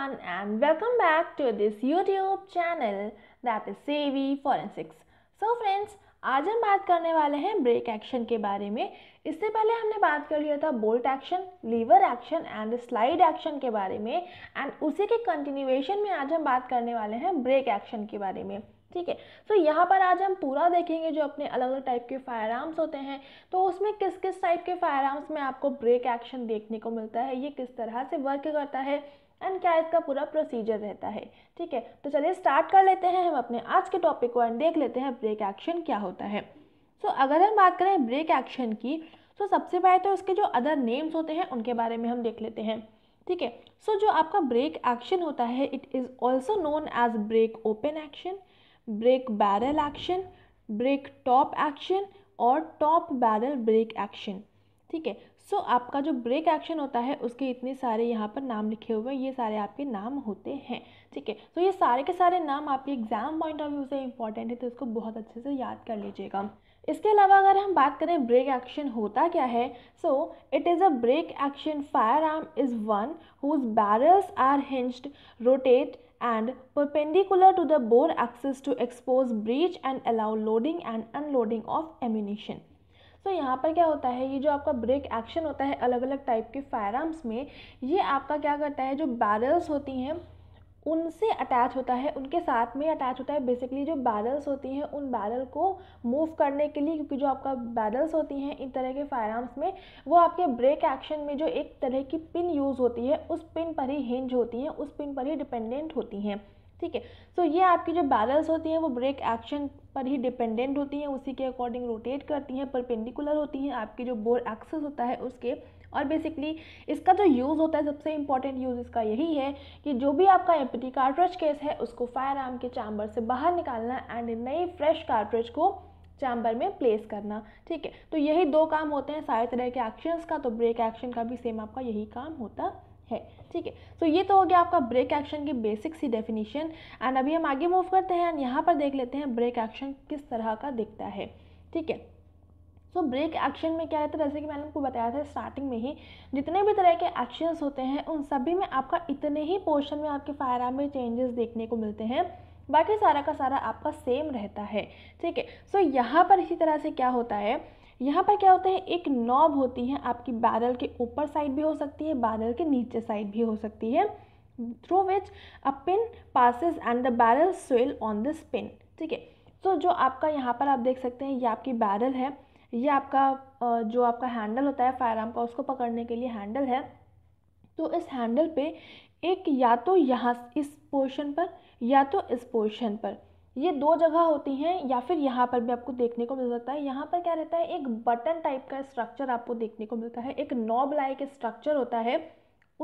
everyone and welcome back to this YouTube channel that is सेवी Forensics. So friends आज हम बात करने वाले हैं ब्रेक एक्शन के बारे में इससे पहले हमने बात कर लिया था bolt action lever action and slide action के बारे में एंड उसी के कंटिन्यूएशन में आज हम बात करने वाले हैं ब्रेक एक्शन के बारे में ठीक है सो यहाँ पर आज हम पूरा देखेंगे जो अपने अलग अलग टाइप के फायर आर्म्स होते हैं तो उसमें किस किस टाइप के फायर आर्म्स में आपको ब्रेक एक्शन देखने को मिलता है ये किस तरह से वर्क करता है एंड क्या इसका पूरा प्रोसीजर रहता है ठीक है तो चलिए स्टार्ट कर लेते हैं हम अपने आज के टॉपिक को एंड देख लेते हैं ब्रेक एक्शन क्या होता है सो so, अगर हम बात करें ब्रेक एक्शन की तो so, सबसे पहले तो इसके जो अदर नेम्स होते हैं उनके बारे में हम देख लेते हैं ठीक है सो जो आपका ब्रेक एक्शन होता है it is also known as break open action break barrel action break top action और टॉप बैरल ब्रेक एक्शन ठीक है सो आपका जो ब्रेक एक्शन होता है उसके इतने सारे यहाँ पर नाम लिखे हुए हैं ये सारे आपके नाम होते हैं ठीक है सो ये सारे के सारे नाम आपके एग्जाम पॉइंट ऑफ व्यू से इंपॉर्टेंट है तो इसको बहुत अच्छे से याद कर लीजिएगा इसके अलावा अगर हम बात करें ब्रेक एक्शन होता क्या है so it is a break action firearm is one whose barrels are hinged rotate and perpendicular to the bore axis to expose breech and allow loading and unloading of ammunition. तो so, यहाँ पर क्या होता है ये जो आपका break action होता है अलग अलग टाइप के फायर आर्म्स में ये आपका क्या करता है जो बैरल्स होती हैं उनसे अटैच होता है उनके साथ में अटैच होता है बेसिकली जो बैरल्स होती हैं उन बैरल को मूव करने के लिए क्योंकि जो आपका बैरल्स होती हैं इन तरह के फायर आर्म्स में वो आपके ब्रेक एक्शन में जो एक तरह की पिन यूज़ होती है उस पिन पर ही हिंज होती हैं उस पिन पर ही डिपेंडेंट होती हैं ठीक है सो ये आपकी जो बैरल्स होती हैं वो ब्रेक एक्शन पर ही डिपेंडेंट होती हैं उसी के अकॉर्डिंग रोटेट करती हैं परपेंडिकुलर होती हैं आपके जो बोर एक्सेस होता है उसके और बेसिकली इसका जो यूज़ होता है सबसे इंपॉर्टेंट यूज़ इसका यही है कि जो भी आपका एम्पटी कार्ट्रेज केस है उसको फायर आर्म के चैम्बर से बाहर निकालना एंड नई फ्रेश कार्ट्रेज को चैम्बर में प्लेस करना ठीक है तो यही दो काम होते हैं सारे तरह के एक्शंस का तो ब्रेक एक्शन का भी सेम आपका यही काम होता है ठीक है सो ये तो हो गया आपका ब्रेक एक्शन की बेसिक सी डेफिनेशन एंड अभी हम आगे मूव करते हैं एंड यहाँ पर देख लेते हैं ब्रेक एक्शन किस तरह का दिखता है ठीक है सो ब्रेक एक्शन में क्या रहता है जैसे कि मैंने आपको बताया था स्टार्टिंग में ही जितने भी तरह के एक्शंस होते हैं उन सभी में आपका इतने ही पोर्शन में आपके फायर में चेंजेस देखने को मिलते हैं बाकी सारा का सारा आपका सेम रहता है ठीक है सो यहाँ पर इसी तरह से क्या होता है यहाँ पर क्या होता है एक नॉब होती है आपकी बैरल के ऊपर साइड भी हो सकती है बैरल के नीचे साइड भी हो सकती है through which a pin passes and the barrel swivels on this pin ठीक है सो जो आपका यहाँ पर आप देख सकते हैं ये आपकी बैरल है ये आपका जो आपका हैंडल होता है फायर आर्म का उसको पकड़ने के लिए हैंडल है तो इस हैंडल पे एक या तो यहाँ इस पोर्शन पर या तो इस पोर्शन पर ये दो जगह होती हैं या फिर यहाँ पर भी आपको देखने को मिल सकता है यहाँ पर क्या रहता है एक बटन टाइप का स्ट्रक्चर आपको देखने को मिलता है एक नॉब लाइक स्ट्रक्चर होता है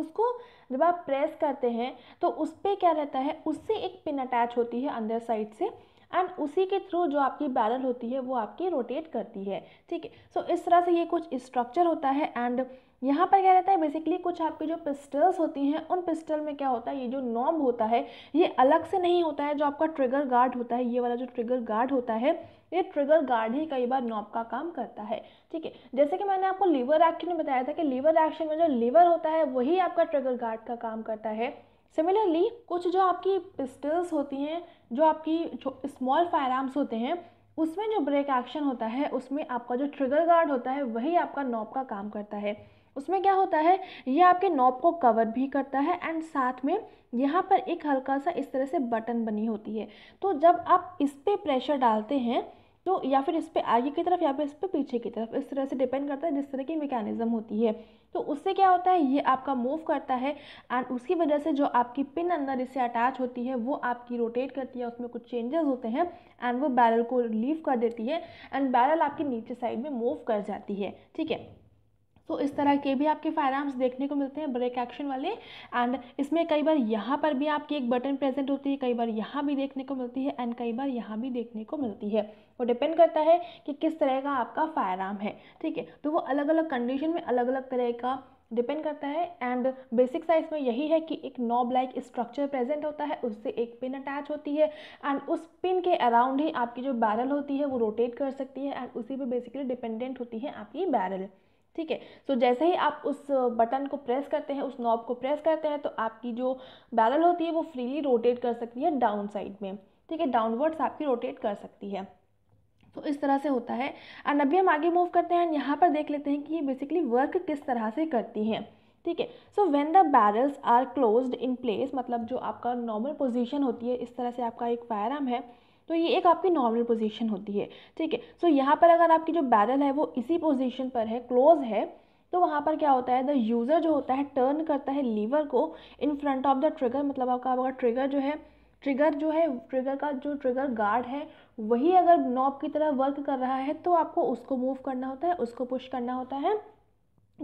उसको जब आप प्रेस करते हैं तो उस पर क्या रहता है उससे एक पिन अटैच होती है अंदर साइड से एंड उसी के थ्रू जो आपकी बैरल होती है वो आपकी रोटेट करती है ठीक है सो इस तरह से ये कुछ स्ट्रक्चर होता है एंड यहाँ पर क्या रहता है बेसिकली कुछ आपके जो पिस्टल्स होती हैं उन पिस्टल में क्या होता है ये जो नॉब होता है ये अलग से नहीं होता है जो आपका ट्रिगर गार्ड होता है ये वाला जो ट्रिगर गार्ड होता है ये ट्रिगर गार्ड ही कई बार नॉब का काम करता है ठीक है जैसे कि मैंने आपको लीवर एक्शन में बताया था कि लीवर एक्शन में जो लीवर होता है वही आपका ट्रिगर गार्ड का काम करता है सिमिलरली कुछ जो आपकी पिस्टल्स होती हैं जो आपकी जो स्मॉल फायर आर्म्स होते हैं उसमें जो ब्रेक एक्शन होता है उसमें आपका जो ट्रिगर गार्ड होता है वही आपका नॉब का काम करता है उसमें क्या होता है ये आपके नॉब को कवर भी करता है एंड साथ में यहाँ पर एक हल्का सा इस तरह से बटन बनी होती है तो जब आप इस पर प्रेशर डालते हैं तो या फिर इस पर आगे की तरफ या फिर इस पर पीछे की तरफ इस तरह से डिपेंड करता है जिस तरह की मेकेनिज़म होती है तो उससे क्या होता है ये आपका मूव करता है एंड उसकी वजह से जो आपकी पिन अंदर इससे अटैच होती है वो आपकी रोटेट करती है उसमें कुछ चेंजेस होते हैं एंड वो बैरल को रिलीव कर देती है एंड बैरल आपकी नीचे साइड में मूव कर जाती है ठीक है तो इस तरह के भी आपके फायर आर्म्स देखने को मिलते हैं ब्रेक एक्शन वाले एंड इसमें कई बार यहाँ पर भी आपकी एक बटन प्रेजेंट होती है कई बार यहाँ भी देखने को मिलती है एंड कई बार यहाँ भी देखने को मिलती है वो डिपेंड करता है कि किस तरह का आपका फायर आर्म है ठीक है तो वो अलग अलग कंडीशन में अलग अलग तरह का डिपेंड करता है एंड बेसिक साइज में यही है कि एक नॉब लाइक स्ट्रक्चर प्रेजेंट होता है उससे एक पिन अटैच होती है एंड उस पिन के अराउंड ही आपकी जो बैरल होती है वो रोटेट कर सकती है एंड उसी पे बेसिकली डिपेंडेंट होती है आपकी बैरल ठीक है सो जैसे ही आप उस बटन को प्रेस करते हैं उस नॉब को प्रेस करते हैं तो आपकी जो बैरल होती है वो फ्रीली रोटेट कर सकती है डाउन साइड में ठीक है डाउनवर्ड्स आपकी रोटेट कर सकती है तो इस तरह से होता है एंड अभी हम आगे मूव करते हैं यहाँ पर देख लेते हैं कि ये बेसिकली वर्क किस तरह से करती हैं ठीक है so when the barrels are closed in place मतलब जो आपका नॉर्मल पोजीशन होती है इस तरह से आपका एक पैराम है तो ये एक आपकी नॉर्मल पोजीशन होती है ठीक है सो यहाँ पर अगर आपकी जो बैरल है वो इसी पोजीशन पर है क्लोज है तो वहाँ पर क्या होता है द यूज़र जो होता है टर्न करता है लीवर को in front of the trigger मतलब आपका आपका ट्रिगर जो है ट्रिगर जो है ट्रिगर का जो ट्रिगर गार्ड है वही अगर नॉब की तरह वर्क कर रहा है तो आपको उसको मूव करना होता है उसको पुश करना होता है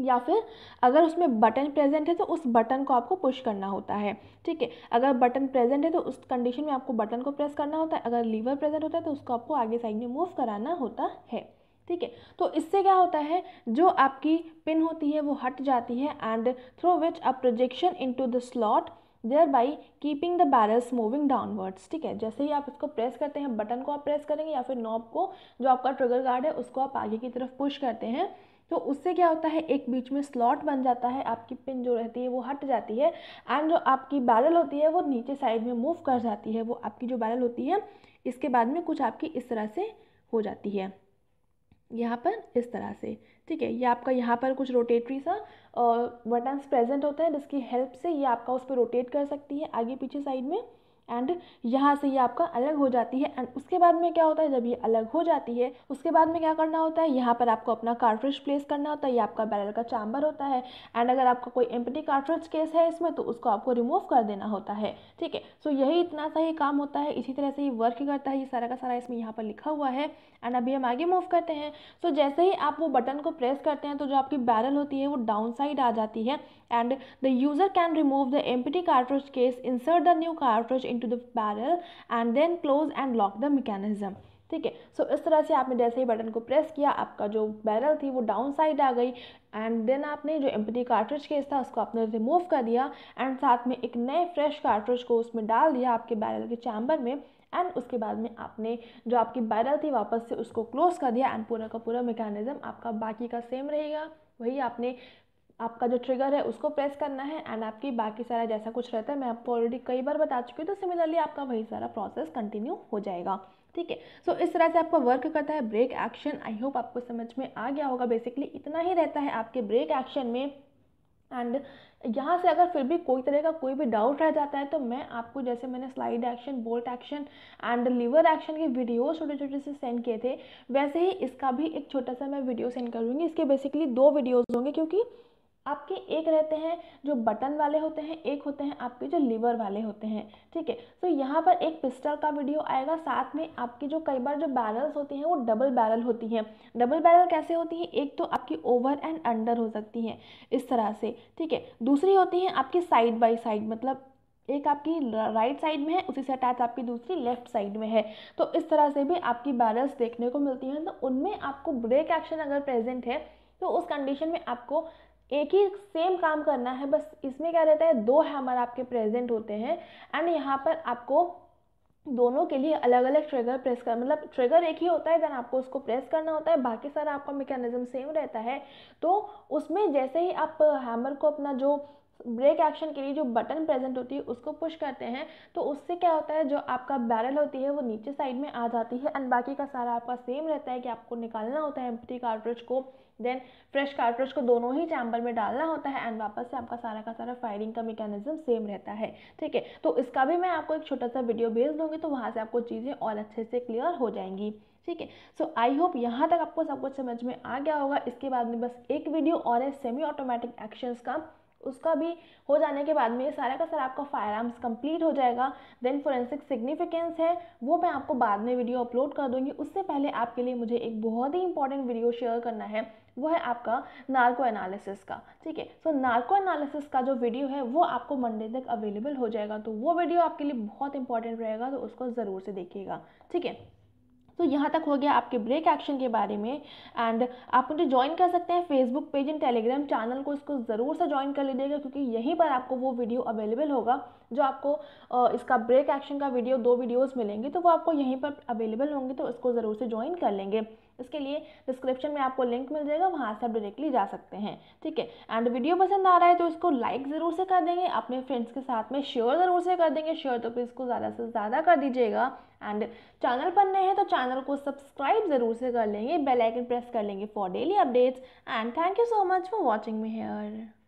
या फिर अगर उसमें बटन प्रेजेंट है तो उस बटन को आपको पुश करना होता है ठीक है अगर बटन प्रेजेंट है तो उस कंडीशन में आपको बटन को प्रेस करना होता है अगर लीवर प्रेजेंट होता है तो उसको आपको आगे साइड में मूव कराना होता है ठीक है तो इससे क्या होता है जो आपकी पिन होती है वो हट जाती है and through which a projection into the slot thereby keeping the barrels moving downwards ठीक है जैसे ही आप इसको प्रेस करते हैं बटन को आप प्रेस करेंगे या फिर नॉब को जो आपका ट्रिगर गार्ड है उसको आप आगे की तरफ पुश करते हैं तो उससे क्या होता है एक बीच में स्लॉट बन जाता है आपकी पिन जो रहती है वो हट जाती है एंड जो आपकी बैरल होती है वो नीचे साइड में मूव कर जाती है वो आपकी जो बैरल होती है इसके बाद में कुछ आपकी इस तरह से हो जाती है यहाँ पर इस तरह से ठीक है ये आपका यहाँ पर कुछ रोटेटरी सा बटन्स प्रेजेंट होता है जिसकी हेल्प से ये आपका उस पर रोटेट कर सकती है आगे पीछे साइड में एंड यहाँ से ये आपका अलग हो जाती है एंड उसके बाद में क्या होता है जब ये अलग हो जाती है उसके बाद में क्या करना होता है यहाँ पर आपको अपना कार्ट्रिज प्लेस करना होता है ये आपका बैरल का चाम्बर होता है एंड अगर आपका कोई एम्पटी कार्ट्रिज केस है इसमें तो उसको आपको रिमूव कर देना होता है ठीक है सो यही इतना सा ही काम होता है इसी तरह से ये वर्क करता है ये सारा का सारा इसमें यहाँ पर लिखा हुआ है एंड अभी हम आगे मूव करते हैं सो जैसे ही आप वो बटन को प्रेस करते हैं तो जो आपकी बैरल होती है वो डाउन साइड आ जाती है and the user can remove the empty cartridge case insert the new cartridge in into the barrel and then close and lock the mechanism ठीक है सो इस तरह से आपने जैसे ही बटन को प्रेस किया आपका जो बैरल थी वो डाउन साइड आ गई एंड देन आपने जो एम्पटी कार्ट्रिज केस था उसको आपने रिमूव कर दिया एंड साथ में एक नए फ्रेश कार्ट्रिज को उसमें डाल दिया आपके बैरल के चैम्बर में एंड उसके बाद में आपने जो आपकी बैरल थी वापस से उसको क्लोज कर दिया एंड पूरा का पूरा मेकानिज़म आपका बाकी का सेम रहेगा वही आपने आपका जो ट्रिगर है उसको प्रेस करना है एंड आपकी बाकी सारा जैसा कुछ रहता है मैं आपको ऑलरेडी कई बार बता चुकी हूँ तो सिमिलरली आपका वही सारा प्रोसेस कंटिन्यू हो जाएगा ठीक है सो इस तरह से आपका वर्क करता है ब्रेक एक्शन आई होप आपको समझ में आ गया होगा बेसिकली इतना ही रहता है आपके ब्रेक एक्शन में एंड यहाँ से अगर फिर भी कोई तरह का कोई भी डाउट रह जाता है तो मैं आपको जैसे मैंने slide action bolt action and lever action की वीडियो छोटे छोटे से सेंड किए थे वैसे ही इसका भी एक छोटा सा मैं वीडियो सेंड करूँगी इसके बेसिकली दो वीडियोज़ होंगे क्योंकि आपके एक रहते हैं जो बटन वाले होते हैं एक होते हैं आपके जो लीवर वाले होते हैं ठीक है सो तो यहाँ पर एक पिस्टल का वीडियो आएगा साथ में आपकी जो कई बार जो बैरल्स होती हैं वो डबल बैरल होती हैं डबल बैरल कैसे होती हैं एक तो आपकी ओवर एंड अंडर हो सकती हैं इस तरह से ठीक है दूसरी होती हैं आपकी साइड बाई साइड मतलब एक आपकी राइट साइड में है उसी से अटैच आपकी दूसरी लेफ्ट साइड में है तो इस तरह से भी आपकी बैरल्स देखने को मिलती हैं तो उनमें आपको ब्रेक एक्शन अगर प्रेजेंट है तो उस कंडीशन में आपको एक ही सेम काम करना है बस इसमें क्या रहता है दो हैमर आपके प्रेजेंट होते हैं एंड यहाँ पर आपको दोनों के लिए अलग अलग ट्रिगर प्रेस कर मतलब ट्रिगर एक ही होता है देन आपको उसको प्रेस करना होता है बाकी सारा आपका मेकेनिज़्म सेम रहता है तो उसमें जैसे ही आप हैमर को अपना जो ब्रेक एक्शन के लिए जो बटन प्रेजेंट होती है उसको पुश करते हैं तो उससे क्या होता है जो आपका बैरल होती है वो नीचे साइड में आ जाती है एंड बाकी का सारा आपका सेम रहता है कि आपको निकालना होता है एम्प्टी कार्ट्रिज को देन फ्रेश कारट्रेज को दोनों ही चैम्बर में डालना होता है एंड वापस से आपका सारा का सारा फायरिंग का मेकेनिज्म सेम रहता है ठीक है तो इसका भी मैं आपको एक छोटा सा वीडियो भेज दूंगी तो वहाँ से आपको चीज़ें और अच्छे से क्लियर हो जाएंगी ठीक है सो आई होप यहाँ तक आपको सब कुछ समझ में आ गया होगा इसके बाद में बस एक वीडियो और है सेमी ऑटोमेटिक एक्शंस का उसका भी हो जाने के बाद में सारा का सारा आपका फायर आर्म्स कम्प्लीट हो जाएगा देन फोरेंसिक सिग्निफिकेंस है वो मैं आपको बाद में वीडियो अपलोड कर दूंगी उससे पहले आपके लिए मुझे एक बहुत ही इंपॉर्टेंट वीडियो शेयर करना है वो है आपका नार्को एनालिसिस का ठीक है सो नार्को एनालिसिस का जो वीडियो है वो आपको मंडे तक अवेलेबल हो जाएगा तो वो वीडियो आपके लिए बहुत इंपॉर्टेंट रहेगा तो उसको ज़रूर से देखिएगा ठीक है तो यहाँ तक हो गया आपके ब्रेक एक्शन के बारे में एंड आप मुझे ज्वाइन कर सकते हैं Facebook page and Telegram channel को इसको ज़रूर से ज्वाइन कर लीजिएगा क्योंकि यहीं पर आपको वो वीडियो अवेलेबल होगा जो आपको इसका ब्रेक एक्शन का वीडियो दो वीडियोस मिलेंगे तो वो आपको यहीं पर अवेलेबल होंगे तो इसको ज़रूर से ज्वाइन कर लेंगे इसके लिए डिस्क्रिप्शन में आपको लिंक मिल जाएगा वहाँ से आप डायरेक्टली जा सकते हैं ठीक है एंड वीडियो पसंद आ रहा है तो इसको लाइक ज़रूर से कर देंगे अपने फ्रेंड्स के साथ में शेयर ज़रूर से कर देंगे शेयर तो फिर इसको ज़्यादा से ज़्यादा कर दीजिएगा एंड चैनल पर नए हैं तो चैनल को सब्सक्राइब ज़रूर से कर लेंगे बेलाइकन प्रेस कर लेंगे for daily updates and thank you so much for watching me hair